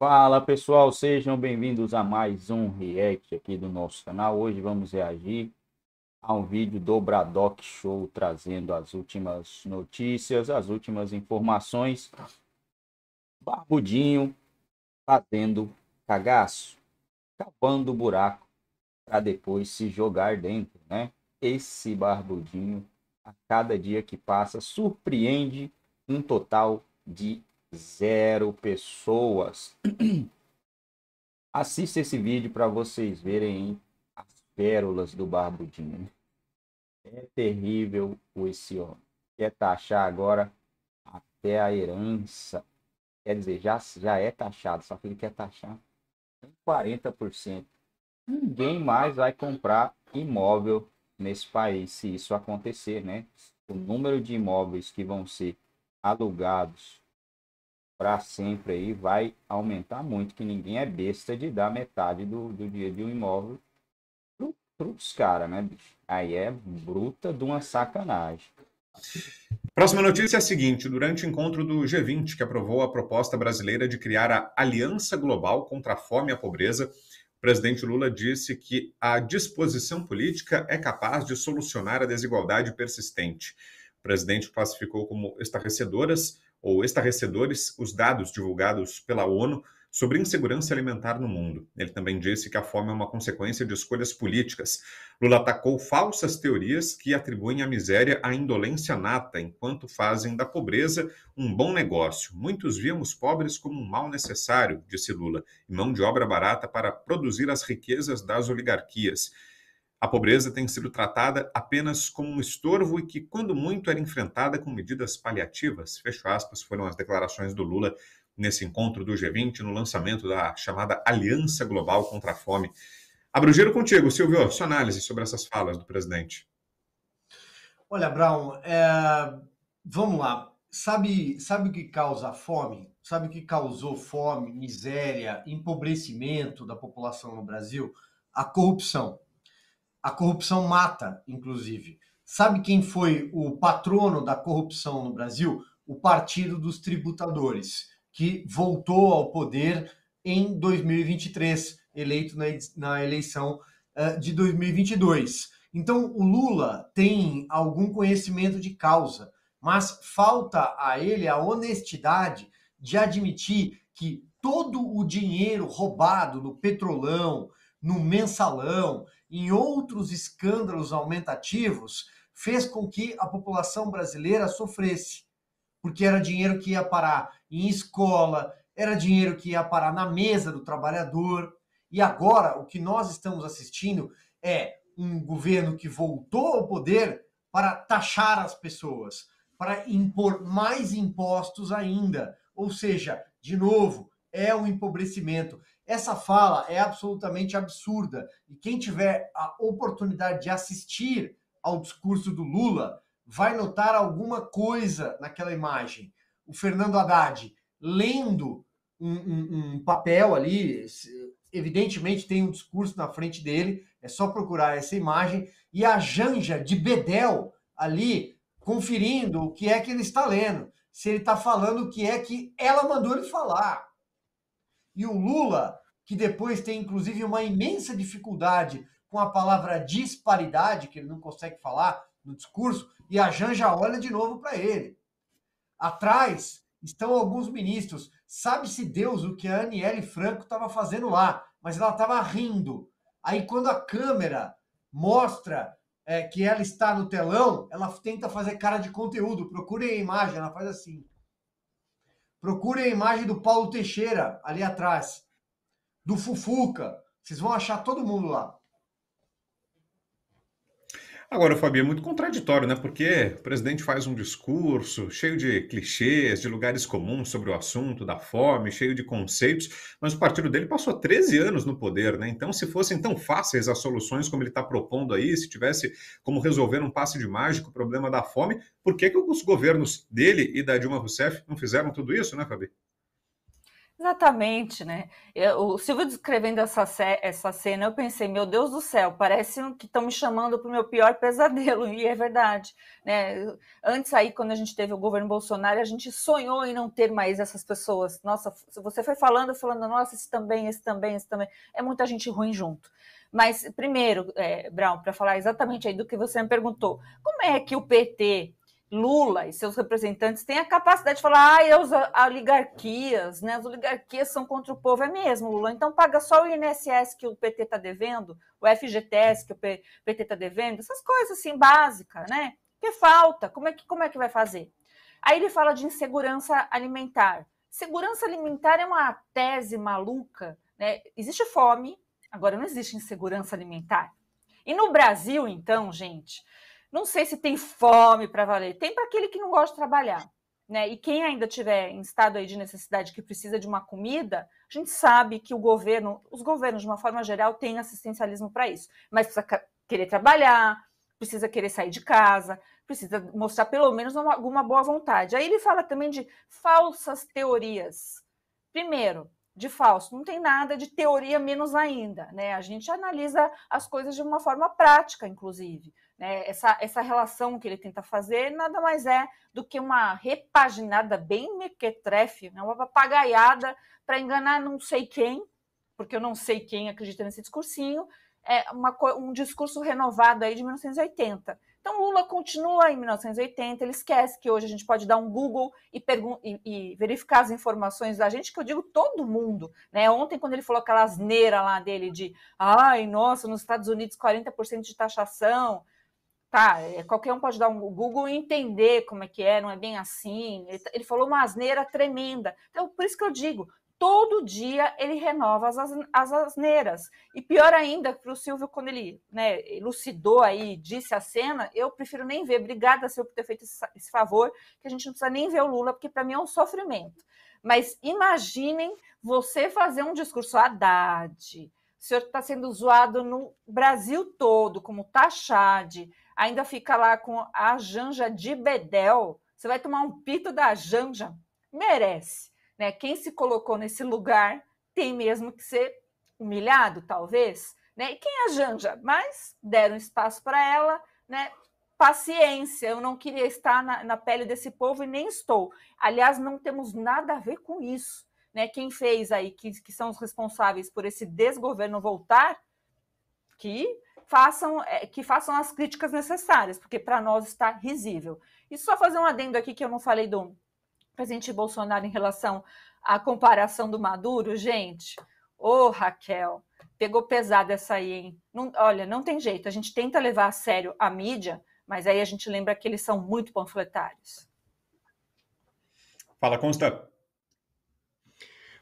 Fala pessoal, sejam bem-vindos a mais um react aqui do nosso canal. Hoje vamos reagir a um vídeo do Bradock Show trazendo as últimas notícias, as últimas informações. Barbudinho fazendo cagaço, cavando buraco para depois se jogar dentro, né? Esse barbudinho a cada dia que passa surpreende um total de zero pessoas. Assista esse vídeo para vocês verem as pérolas do Barbudinho. É terrível esse homem. Quer taxar agora até a herança. Quer dizer, já, já é taxado, só que ele quer taxar em 40%. Ninguém mais vai comprar imóvel nesse país se isso acontecer, né? O número de imóveis que vão ser alugados para sempre aí vai aumentar muito, que ninguém é besta de dar metade do, do dia de um imóvel pro, pros caras, né, bicho? Aí é bruta de uma sacanagem. Próxima notícia é a seguinte: durante o encontro do G20, que aprovou a proposta brasileira de criar a Aliança Global contra a Fome e a Pobreza, o presidente Lula disse que a disposição política é capaz de solucionar a desigualdade persistente. O presidente classificou como estarrecedoras ou estarrecedores os dados divulgados pela ONU sobre insegurança alimentar no mundo. Ele também disse que a fome é uma consequência de escolhas políticas. Lula atacou falsas teorias que atribuem a miséria à indolência nata, enquanto fazem da pobreza um bom negócio. Muitos viam os pobres como um mal necessário, disse Lula, e mão de obra barata para produzir as riquezas das oligarquias. A pobreza tem sido tratada apenas como um estorvo e que, quando muito, era enfrentada com medidas paliativas. Fecho aspas, foram as declarações do Lula nesse encontro do G20, no lançamento da chamada Aliança Global contra a Fome. Abro contigo, Silvio, sua análise sobre essas falas do presidente. Olha, Brown, é... vamos lá. Sabe, sabe o que causa fome? Sabe o que causou fome, miséria, empobrecimento da população no Brasil? A corrupção. A corrupção mata, inclusive. Sabe quem foi o patrono da corrupção no Brasil? O Partido dos Tributadores, que voltou ao poder em 2023, eleito na eleição eh, de 2022. Então, o Lula tem algum conhecimento de causa, mas falta a ele a honestidade de admitir que todo o dinheiro roubado no petrolão, no mensalão, em outros escândalos aumentativos, fez com que a população brasileira sofresse, porque era dinheiro que ia parar em escola, era dinheiro que ia parar na mesa do trabalhador. E agora o que nós estamos assistindo é um governo que voltou ao poder para taxar as pessoas, para impor mais impostos ainda. Ou seja, de novo, é um empobrecimento. Essa fala é absolutamente absurda. E quem tiver a oportunidade de assistir ao discurso do Lula vai notar alguma coisa naquela imagem. O Fernando Haddad lendo um, um, um papel ali, evidentemente tem um discurso na frente dele, é só procurar essa imagem, e a Janja de Bedel ali conferindo o que é que ele está lendo, se ele está falando o que é que ela mandou ele falar e o Lula, que depois tem inclusive uma imensa dificuldade com a palavra disparidade, que ele não consegue falar no discurso, e a Janja olha de novo para ele. Atrás estão alguns ministros. Sabe-se Deus o que a Aniele Franco estava fazendo lá, mas ela estava rindo. Aí, quando a câmera mostra é, que ela está no telão, ela tenta fazer cara de conteúdo. Procurem a imagem, ela faz assim. Procurem a imagem do Paulo Teixeira ali atrás, do Fufuca. Vocês vão achar todo mundo lá. Agora, Fabi, é muito contraditório, né? Porque o presidente faz um discurso cheio de clichês, de lugares comuns sobre o assunto da fome, cheio de conceitos, mas o partido dele passou 13 anos no poder, né? Então, se fossem tão fáceis as soluções como ele está propondo aí, se tivesse como resolver um passe de mágico o problema da fome, por que, que os governos dele e da Dilma Rousseff não fizeram tudo isso, né, Fabi? Exatamente, né? Eu, o Silvio descrevendo essa, essa cena, eu pensei, meu Deus do céu, parece que estão me chamando para o meu pior pesadelo, e é verdade. Né? Antes aí, quando a gente teve o governo Bolsonaro, a gente sonhou em não ter mais essas pessoas. Nossa, você foi falando, falando, nossa, esse também, esse também, esse também. É muita gente ruim junto. Mas, primeiro, é, Brown, para falar exatamente aí do que você me perguntou, como é que o PT Lula e seus representantes têm a capacidade de falar, ah, as oligarquias, né? As oligarquias são contra o povo, é mesmo, Lula. Então paga só o INSS que o PT está devendo, o FGTS que o PT está devendo, essas coisas assim básicas, né? Que falta, como é que, como é que vai fazer? Aí ele fala de insegurança alimentar. Segurança alimentar é uma tese maluca, né? Existe fome, agora não existe insegurança alimentar. E no Brasil, então, gente, não sei se tem fome para valer, tem para aquele que não gosta de trabalhar. Né? E quem ainda tiver em estado aí de necessidade que precisa de uma comida, a gente sabe que o governo, os governos de uma forma geral têm assistencialismo para isso, mas precisa querer trabalhar, precisa querer sair de casa, precisa mostrar pelo menos uma, alguma boa vontade. Aí ele fala também de falsas teorias. Primeiro, de falso, não tem nada de teoria menos ainda, né? A gente analisa as coisas de uma forma prática, inclusive. Né? Essa, essa relação que ele tenta fazer nada mais é do que uma repaginada bem mequetrefe, né? uma papagaiada para enganar não sei quem, porque eu não sei quem acredita nesse discursinho, é uma, um discurso renovado aí de 1980. Então, Lula continua em 1980, ele esquece que hoje a gente pode dar um Google e, e, e verificar as informações da gente, que eu digo todo mundo. Né? Ontem, quando ele falou aquela asneira lá dele de ai, nossa, nos Estados Unidos 40% de taxação, tá, é, qualquer um pode dar um Google e entender como é que é, não é bem assim. Ele, tá, ele falou uma asneira tremenda. Então, por isso que eu digo, todo dia ele renova as, as asneiras. E pior ainda, para o Silvio, quando ele né, elucidou aí, disse a cena, eu prefiro nem ver. Obrigada, Silvio, por ter feito esse, esse favor, que a gente não precisa nem ver o Lula, porque para mim é um sofrimento. Mas imaginem você fazer um discurso Haddad. O senhor está sendo zoado no Brasil todo, como Tachade ainda fica lá com a Janja de Bedel, você vai tomar um pito da Janja. Merece. Né? Quem se colocou nesse lugar tem mesmo que ser humilhado, talvez. Né? E quem é a Janja? Mas deram espaço para ela, né? Paciência, eu não queria estar na, na, pele desse povo e nem estou. Aliás, não temos nada a ver com isso. Né? Quem fez aí, que, que são os responsáveis por esse desgoverno voltar, que façam, é, que façam as críticas necessárias, porque para nós está risível. E só fazer um adendo aqui que eu não falei do presidente Bolsonaro em relação à comparação do Maduro, gente. Ô, oh, Raquel, pegou pesado essa aí, hein? Não, olha, não tem jeito. A gente tenta levar a sério a mídia, mas aí a gente lembra que eles são muito panfletários. Fala, Consta.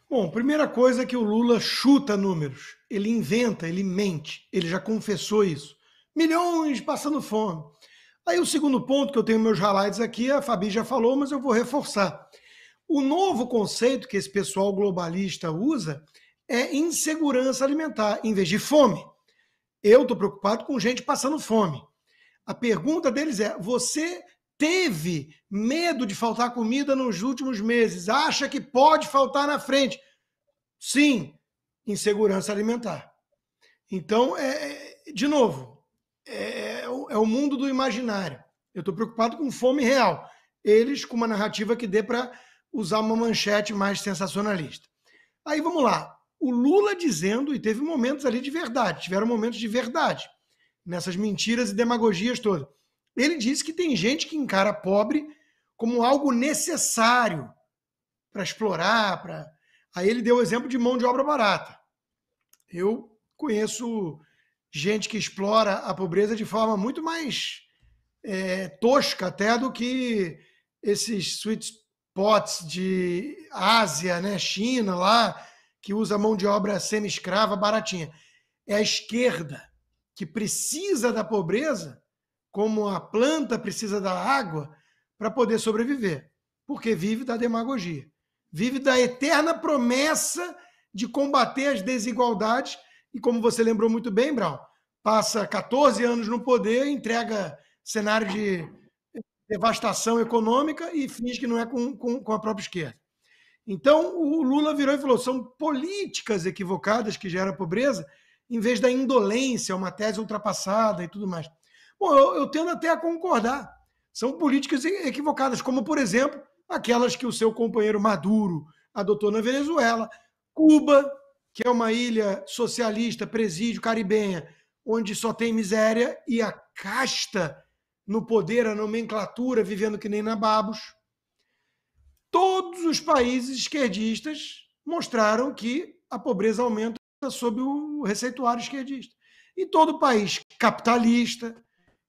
Bom, primeira coisa é que o Lula chuta números. Ele inventa, ele mente. Ele já confessou isso. Milhões passando fome. Aí o segundo ponto que eu tenho meus highlights aqui, a Fabi já falou, mas eu vou reforçar. O novo conceito que esse pessoal globalista usa é insegurança alimentar, em vez de fome. Eu estou preocupado com gente passando fome. A pergunta deles é: você teve medo de faltar comida nos últimos meses, acha que pode faltar na frente. Sim, insegurança alimentar. Então, é, é de novo, é, é, é o mundo do imaginário. Eu estou preocupado com fome real. Eles com uma narrativa que dê para usar uma manchete mais sensacionalista. Aí vamos lá. O Lula dizendo, e teve momentos ali de verdade, tiveram momentos de verdade nessas mentiras e demagogias todas ele diz que tem gente que encara pobre como algo necessário para explorar, para. Aí ele deu o exemplo de mão de obra barata. Eu conheço gente que explora a pobreza de forma muito mais é, tosca até do que esses sweet spots de Ásia, né, China lá, que usa mão de obra semi-escrava baratinha. É a esquerda que precisa da pobreza como a planta precisa da água para poder sobreviver, porque vive da demagogia, vive da eterna promessa de combater as desigualdades. E como você lembrou muito bem, Brau, passa 14 anos no poder, entrega cenário de devastação econômica e finge que não é com, com, com a própria esquerda. Então, o Lula virou e falou: são políticas equivocadas que geram pobreza, em vez da indolência, uma tese ultrapassada e tudo mais. Bom, eu, eu tendo até a concordar. São políticas equivocadas, como, por exemplo, aquelas que o seu companheiro Maduro adotou na Venezuela, Cuba, que é uma ilha socialista, presídio caribenha, onde só tem miséria e a casta no poder, a nomenclatura, vivendo que nem na babos. Todos os países esquerdistas mostraram que a pobreza aumenta sob o receituário esquerdista. E todo país capitalista,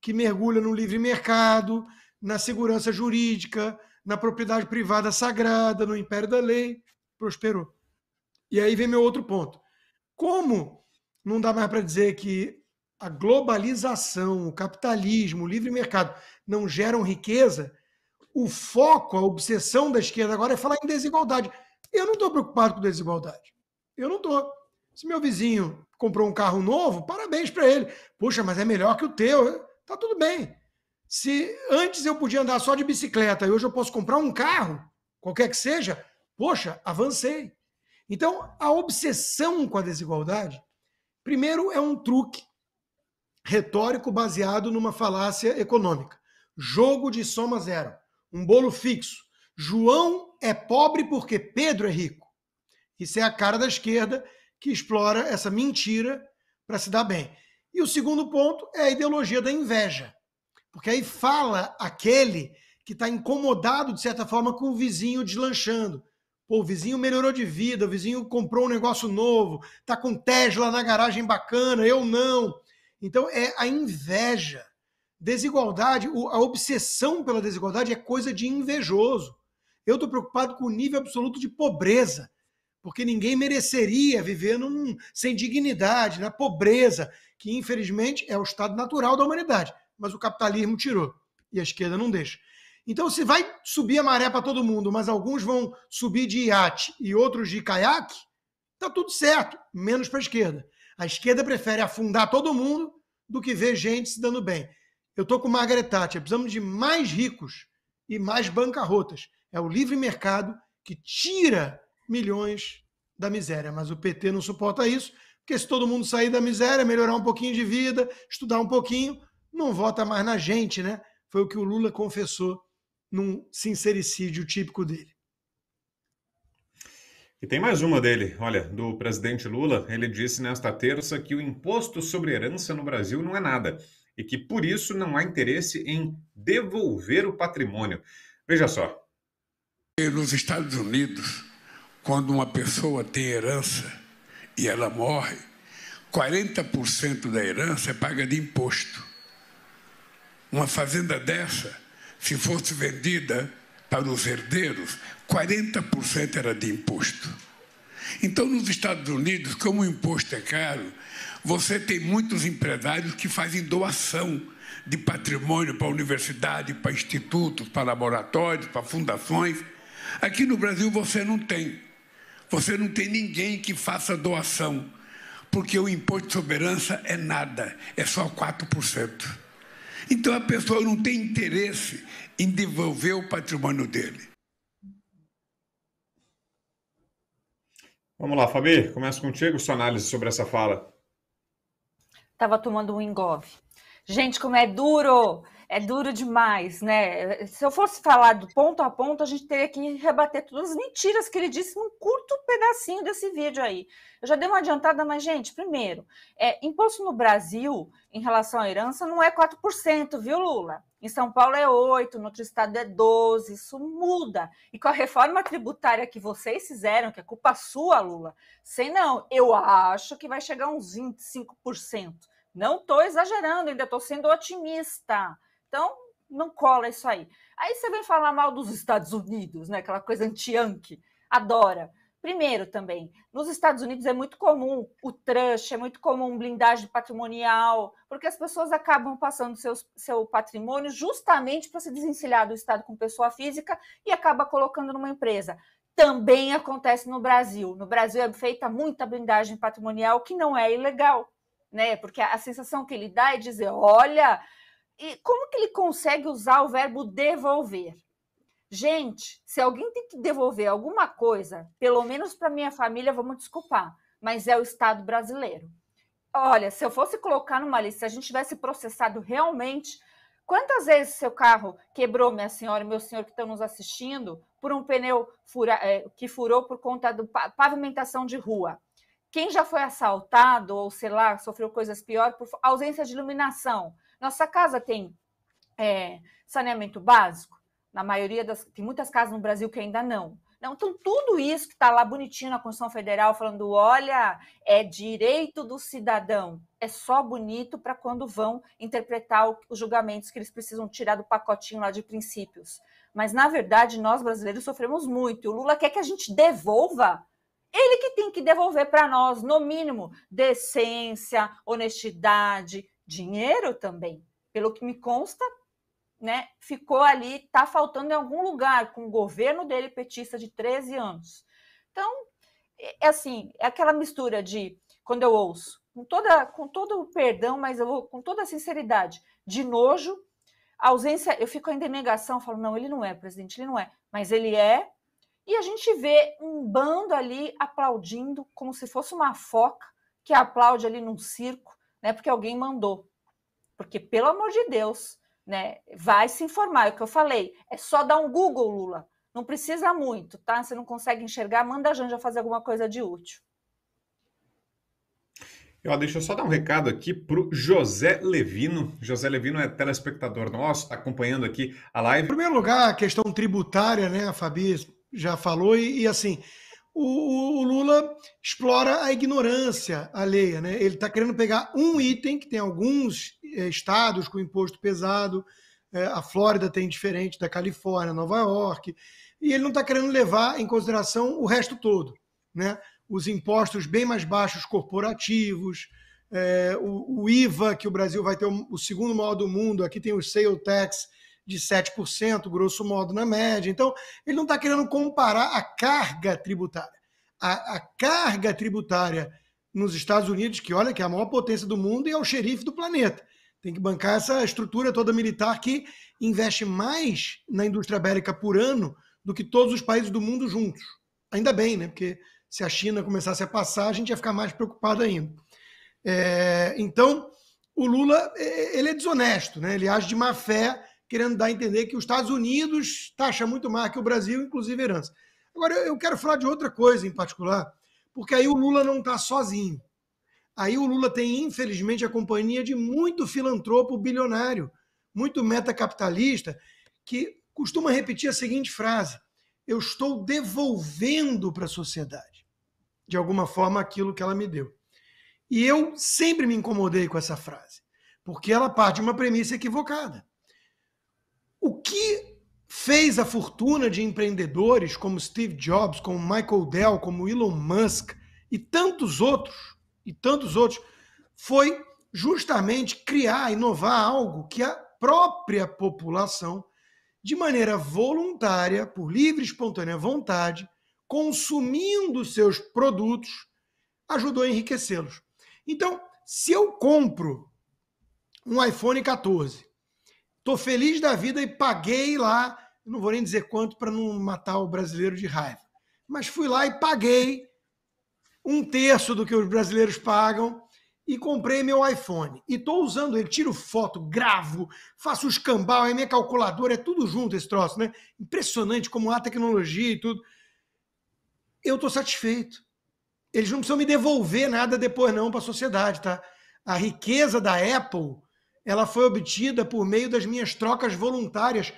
que mergulha no livre mercado, na segurança jurídica, na propriedade privada sagrada, no império da lei, prosperou. E aí vem meu outro ponto. Como não dá mais para dizer que a globalização, o capitalismo, o livre mercado não geram riqueza, o foco, a obsessão da esquerda agora é falar em desigualdade. Eu não estou preocupado com desigualdade. Eu não estou. Se meu vizinho comprou um carro novo, parabéns para ele. Puxa, mas é melhor que o teu. Tá tudo bem. Se antes eu podia andar só de bicicleta e hoje eu posso comprar um carro, qualquer que seja, poxa, avancei. Então, a obsessão com a desigualdade, primeiro, é um truque retórico baseado numa falácia econômica. Jogo de soma zero, um bolo fixo. João é pobre porque Pedro é rico. Isso é a cara da esquerda que explora essa mentira para se dar bem. E o segundo ponto é a ideologia da inveja, porque aí fala aquele que está incomodado, de certa forma, com o vizinho deslanchando. Pô, o vizinho melhorou de vida, o vizinho comprou um negócio novo, está com Tesla na garagem bacana, eu não. Então é a inveja. Desigualdade, a obsessão pela desigualdade é coisa de invejoso. Eu estou preocupado com o nível absoluto de pobreza, porque ninguém mereceria viver num, sem dignidade, na pobreza que infelizmente é o estado natural da humanidade, mas o capitalismo tirou e a esquerda não deixa. Então, se vai subir a maré para todo mundo, mas alguns vão subir de iate e outros de caiaque, tá tudo certo, menos para a esquerda. A esquerda prefere afundar todo mundo do que ver gente se dando bem. Eu estou com Margaret Thatcher, precisamos de mais ricos e mais bancarrotas. É o livre mercado que tira milhões da miséria, mas o PT não suporta isso. Porque se todo mundo sair da miséria, melhorar um pouquinho de vida, estudar um pouquinho, não vota mais na gente, né? Foi o que o Lula confessou num sincericídio típico dele. E tem mais uma dele, olha, do presidente Lula. Ele disse nesta terça que o imposto sobre herança no Brasil não é nada e que por isso não há interesse em devolver o patrimônio. Veja só. Nos Estados Unidos, quando uma pessoa tem herança, e ela morre, 40% da herança é paga de imposto. Uma fazenda dessa, se fosse vendida para os herdeiros, 40% era de imposto. Então, nos Estados Unidos, como o imposto é caro, você tem muitos empresários que fazem doação de patrimônio para universidade, para institutos, para laboratórios, para fundações. Aqui no Brasil você não tem. Você não tem ninguém que faça doação, porque o imposto de soberança é nada, é só 4%. Então a pessoa não tem interesse em devolver o patrimônio dele. Vamos lá, Fabi, começa contigo sua análise sobre essa fala. Estava tomando um engove. Gente, como é duro! é duro demais, né? Se eu fosse falar do ponto a ponto, a gente teria que rebater todas as mentiras que ele disse num curto pedacinho desse vídeo aí. Eu já dei uma adiantada, mas, gente, primeiro, é, imposto no Brasil em relação à herança não é 4%, viu, Lula? Em São Paulo é 8%, no outro estado é 12%, isso muda. E com a reforma tributária que vocês fizeram, que é culpa sua, Lula, sei não, eu acho que vai chegar uns 25%. Não estou exagerando, ainda estou sendo otimista. Então, não cola isso aí. Aí você vem falar mal dos Estados Unidos, né? Aquela coisa anti-Yankee, adora. Primeiro também, nos Estados Unidos é muito comum o trash, é muito comum blindagem patrimonial, porque as pessoas acabam passando seus, seu patrimônio justamente para se desencilhar do Estado com pessoa física e acaba colocando numa empresa. Também acontece no Brasil. No Brasil é feita muita blindagem patrimonial, que não é ilegal, né? Porque a sensação que ele dá é dizer: olha, e como que ele consegue usar o verbo devolver? Gente, se alguém tem que devolver alguma coisa, pelo menos para minha família, vamos desculpar, mas é o Estado brasileiro. Olha, se eu fosse colocar numa lista, se a gente tivesse processado realmente, quantas vezes seu carro quebrou, minha senhora e meu senhor que estão nos assistindo, por um pneu fura, é, que furou por conta da pavimentação de rua? Quem já foi assaltado ou, sei lá, sofreu coisas piores por ausência de iluminação? Nossa casa tem é, saneamento básico? Na maioria das. Tem muitas casas no Brasil que ainda não. Não, então, tudo isso que está lá bonitinho na Constituição Federal, falando, olha, é direito do cidadão, é só bonito para quando vão interpretar o, os julgamentos que eles precisam tirar do pacotinho lá de princípios. Mas, na verdade, nós brasileiros sofremos muito. E o Lula quer que a gente devolva. Ele que tem que devolver para nós, no mínimo, decência, honestidade, dinheiro também. Pelo que me consta, né, ficou ali, está faltando em algum lugar, com o governo dele petista de 13 anos. Então, é, é assim, é aquela mistura de quando eu ouço, com toda, com todo o perdão, mas eu vou com toda a sinceridade, de nojo, ausência, eu fico ainda em negação, falo, não, ele não é presidente, ele não é, mas ele é. E a gente vê um bando ali aplaudindo como se fosse uma foca que aplaude ali num circo, é porque alguém mandou. Porque, pelo amor de Deus, né, vai se informar, é o que eu falei. É só dar um Google, Lula. Não precisa muito, tá? Você não consegue enxergar, manda a Janja fazer alguma coisa de útil. Eu, deixa eu só dar um recado aqui para o José Levino. José Levino é telespectador nosso, está acompanhando aqui a live. Em primeiro lugar, a questão tributária, né, a Fabi já falou, e, e assim, o, o, Lula explora a ignorância alheia. Né? Ele está querendo pegar um item, que tem alguns eh, estados com imposto pesado, eh, a Flórida tem diferente da Califórnia, Nova York, e ele não está querendo levar em consideração o resto todo. Né? Os impostos bem mais baixos corporativos, é, o, o, IVA, que o Brasil vai ter o, o segundo maior do mundo, aqui tem o sale tax, de 7%, grosso modo, na média. Então, ele não está querendo comparar a carga tributária. A, a, carga tributária nos Estados Unidos, que olha que é a maior potência do mundo e é o xerife do planeta. Tem que bancar essa estrutura toda militar que investe mais na indústria bélica por ano do que todos os países do mundo juntos. Ainda bem, né? Porque se a China começasse a passar, a gente ia ficar mais preocupado ainda. É, então, o Lula é, é, ele é desonesto, né? ele age de má fé querendo dar a entender que os Estados Unidos taxa muito mais que o Brasil, inclusive herança. Agora, eu quero falar de outra coisa em particular, porque aí o Lula não está sozinho. Aí o Lula tem, infelizmente, a companhia de muito filantropo bilionário, muito metacapitalista, que costuma repetir a seguinte frase: Eu estou devolvendo para a sociedade, de alguma forma, aquilo que ela me deu. E eu sempre me incomodei com essa frase, porque ela parte de uma premissa equivocada. O que fez a fortuna de empreendedores como Steve Jobs, como Michael Dell, como Elon Musk e tantos outros, e tantos outros, foi justamente criar, inovar algo que a própria população, de maneira voluntária, por livre e espontânea vontade, consumindo seus produtos, ajudou a enriquecê-los. Então, se eu compro um iPhone 14 Tô feliz da vida e paguei lá, não vou nem dizer quanto para não matar o brasileiro de raiva. Mas fui lá e paguei um terço do que os brasileiros pagam e comprei meu iPhone. E tô usando ele, tiro foto, gravo, faço os cambal, é minha calculadora, é tudo junto esse troço, né? Impressionante como a tecnologia e tudo. Eu tô satisfeito. Eles não precisam me devolver nada depois não para a sociedade, tá? A riqueza da Apple ela foi obtida por meio das minhas trocas voluntárias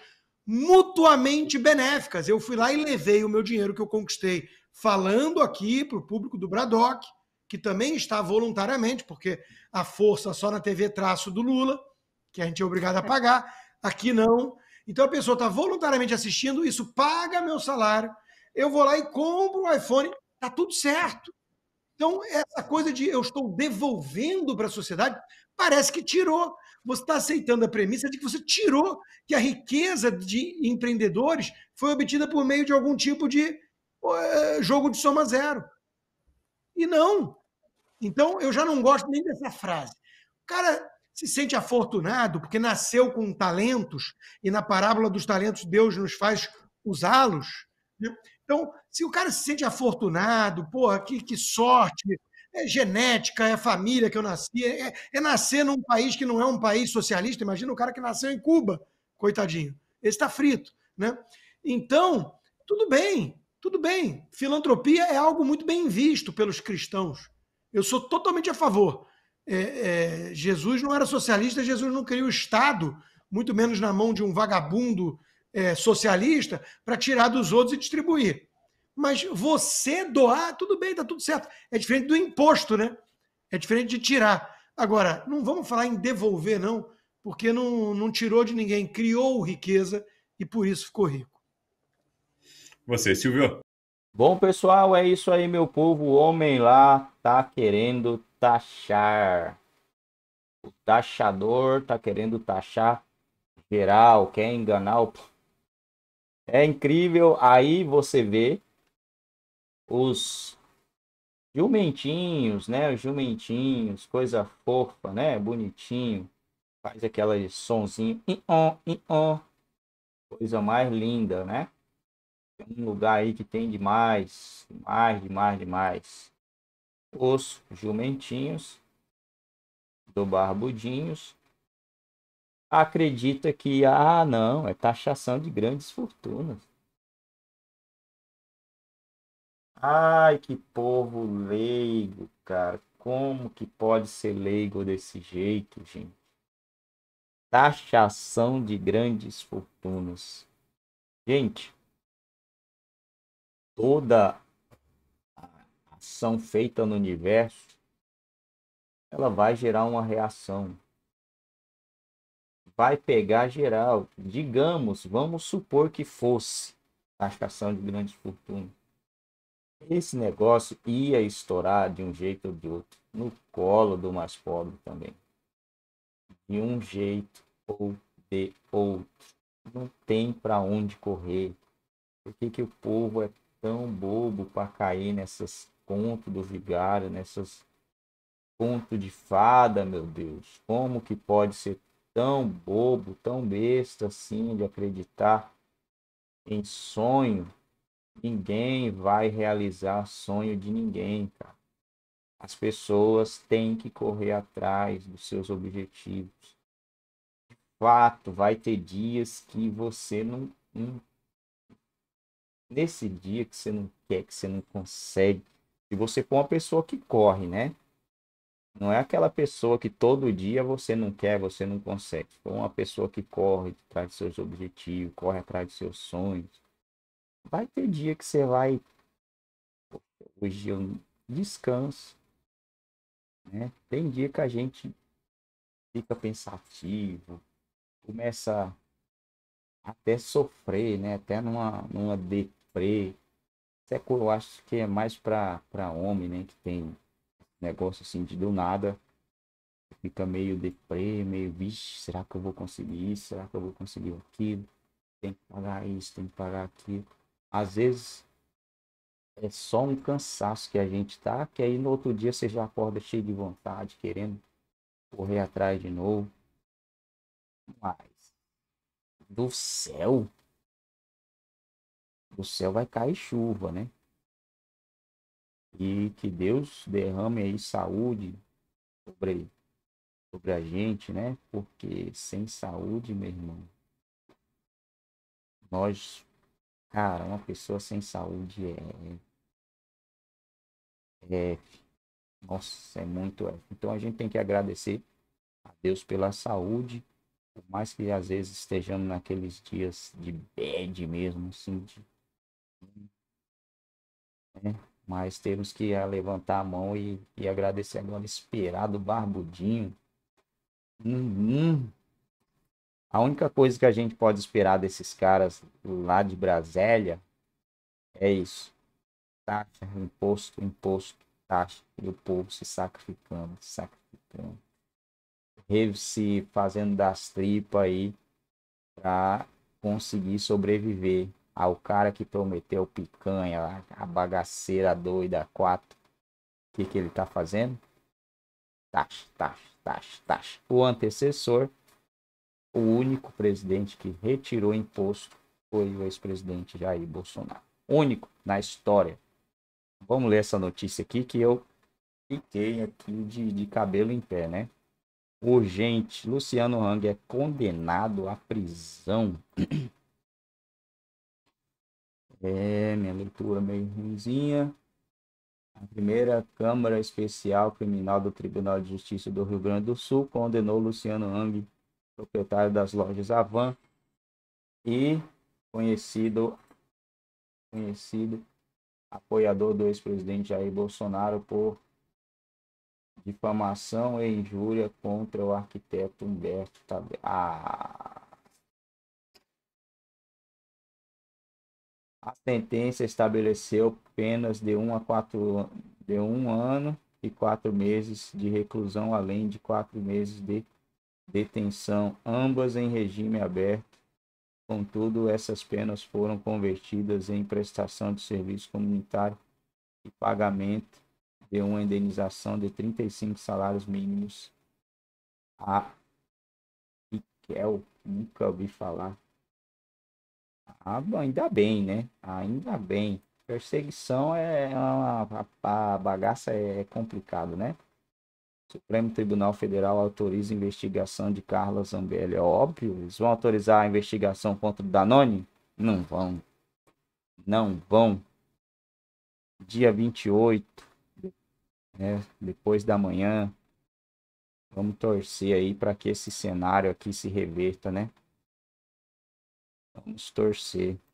mutuamente benéficas. Eu fui lá e levei o meu dinheiro que eu conquistei, falando aqui para o público do Bradock, que também está voluntariamente, porque a força só na TV traço do Lula, que a gente é obrigado a pagar, aqui não. Então a pessoa está voluntariamente assistindo, isso paga meu salário, eu vou lá e compro um iPhone, tá tudo certo. Então, essa coisa de eu estou devolvendo para a sociedade, parece que tirou você está aceitando a premissa de que você tirou que a riqueza de empreendedores foi obtida por meio de algum tipo de eh, jogo de soma zero. E não. Então, eu já não gosto nem dessa frase. O cara se sente afortunado porque nasceu com talentos e na parábola dos talentos Deus nos faz usá-los. Né? Então, se o cara se sente afortunado, porra, que, que sorte, é genética, é família que eu nasci, é, é, nascer num país que não é um país socialista. Imagina o cara que nasceu em Cuba, coitadinho. Ele está frito, né? Então, tudo bem, tudo bem. Filantropia é algo muito bem visto pelos cristãos. Eu sou totalmente a favor. É, é, Jesus não era socialista, Jesus não queria o Estado, muito menos na mão de um vagabundo é, socialista, para tirar dos outros e distribuir. Mas você doar, tudo bem, tá tudo certo. É diferente do imposto, né? É diferente de tirar. Agora, não vamos falar em devolver, não, porque não, não tirou de ninguém, criou riqueza e por isso ficou rico. Você, Silvio? Bom, pessoal, é isso aí, meu povo. O homem lá tá querendo taxar. O taxador tá querendo taxar geral, quer enganar o. É incrível. Aí você vê os jumentinhos, né? Os jumentinhos, coisa fofa, né? Bonitinho. Faz aquele sonzinho. In-on, in-on. Coisa mais linda, né? um lugar aí que tem demais, mais, demais, demais. Os jumentinhos do Barbudinhos acredita que, ah, não, é taxação de grandes fortunas. Ai, que povo leigo, cara. Como que pode ser leigo desse jeito, gente? Taxação de grandes fortunas. Gente, toda ação feita no universo, ela vai gerar uma reação. Vai pegar geral. Digamos, vamos supor que fosse taxação de grandes fortunas esse negócio ia estourar de um jeito ou de outro, no colo do mais pobre também. De um jeito ou de outro. Não tem para onde correr. Por que, que o povo é tão bobo para cair nessas contos do vigário, nessas contas de fada, meu Deus? Como que pode ser tão bobo, tão besta assim de acreditar em sonho Ninguém vai realizar sonho de ninguém, cara. As pessoas têm que correr atrás dos seus objetivos. De fato, vai ter dias que você não, não nesse dia que você não quer, que você não consegue. Se você for uma pessoa que corre, né? Não é aquela pessoa que todo dia você não quer, você não consegue. For uma pessoa que corre atrás dos seus objetivos, corre atrás dos seus sonhos. Vai ter dia que você vai. Hoje eu descanso. Né? Tem dia que a gente fica pensativo, começa até sofrer, né? Até numa, numa deprê. Isso é, eu acho que é mais para homem, né? Que tem negócio assim de do nada. Fica meio deprê, meio, vixe, será que eu vou conseguir isso? Será que eu vou conseguir aquilo? Tem que pagar isso, tem que pagar aquilo às vezes é só um cansaço que a gente tá, que aí no outro dia você já acorda cheio de vontade, querendo correr atrás de novo. Mas do céu, do céu vai cair chuva, né? E que Deus derrame aí saúde sobre, sobre a gente, né? Porque sem saúde, meu irmão, nós Cara, uma pessoa sem saúde é. É. é nossa, é muito. F. Então a gente tem que agradecer a Deus pela saúde, por mais que às vezes estejamos naqueles dias de bad mesmo, assim, de... É. Mas temos que é, levantar a mão e, e agradecer agora, esperar do barbudinho. Hum, hum. A única coisa que a gente pode esperar desses caras lá de Brasília é isso: taxa, imposto, imposto, taxa, e o povo se sacrificando, se sacrificando, se fazendo das tripas aí para conseguir sobreviver ao ah, cara que prometeu picanha, a bagaceira doida quatro O que, que ele tá fazendo? Taxa, taxa, taxa, taxa. O antecessor o único presidente que retirou imposto foi o ex-presidente Jair Bolsonaro. Único na história. Vamos ler essa notícia aqui que eu fiquei aqui de, de cabelo em pé, né? Urgente. Luciano Hang é condenado à prisão. É, minha leitura meio ruimzinha. A primeira Câmara Especial Criminal do Tribunal de Justiça do Rio Grande do Sul condenou Luciano Hang proprietário das lojas Avan e conhecido conhecido apoiador do ex-presidente Jair Bolsonaro por difamação e injúria contra o arquiteto Humberto Tabet. Ah. A sentença estabeleceu penas de 1 um a 4 de um ano e quatro meses de reclusão, além de quatro meses de detenção, ambas em regime aberto. Contudo, essas penas foram convertidas em prestação de serviço comunitário e pagamento de uma indenização de 35 salários mínimos a Iquel. Nunca ouvi falar. Ah, ainda bem, né? Ainda bem. Perseguição é uma. A bagaça é complicado, né? Supremo Tribunal Federal autoriza investigação de Carla Zambelli. É óbvio, eles vão autorizar a investigação contra o Danone? Não vão. Não vão. Dia 28, né, depois da manhã, vamos torcer aí para que esse cenário aqui se reverta, né? Vamos torcer.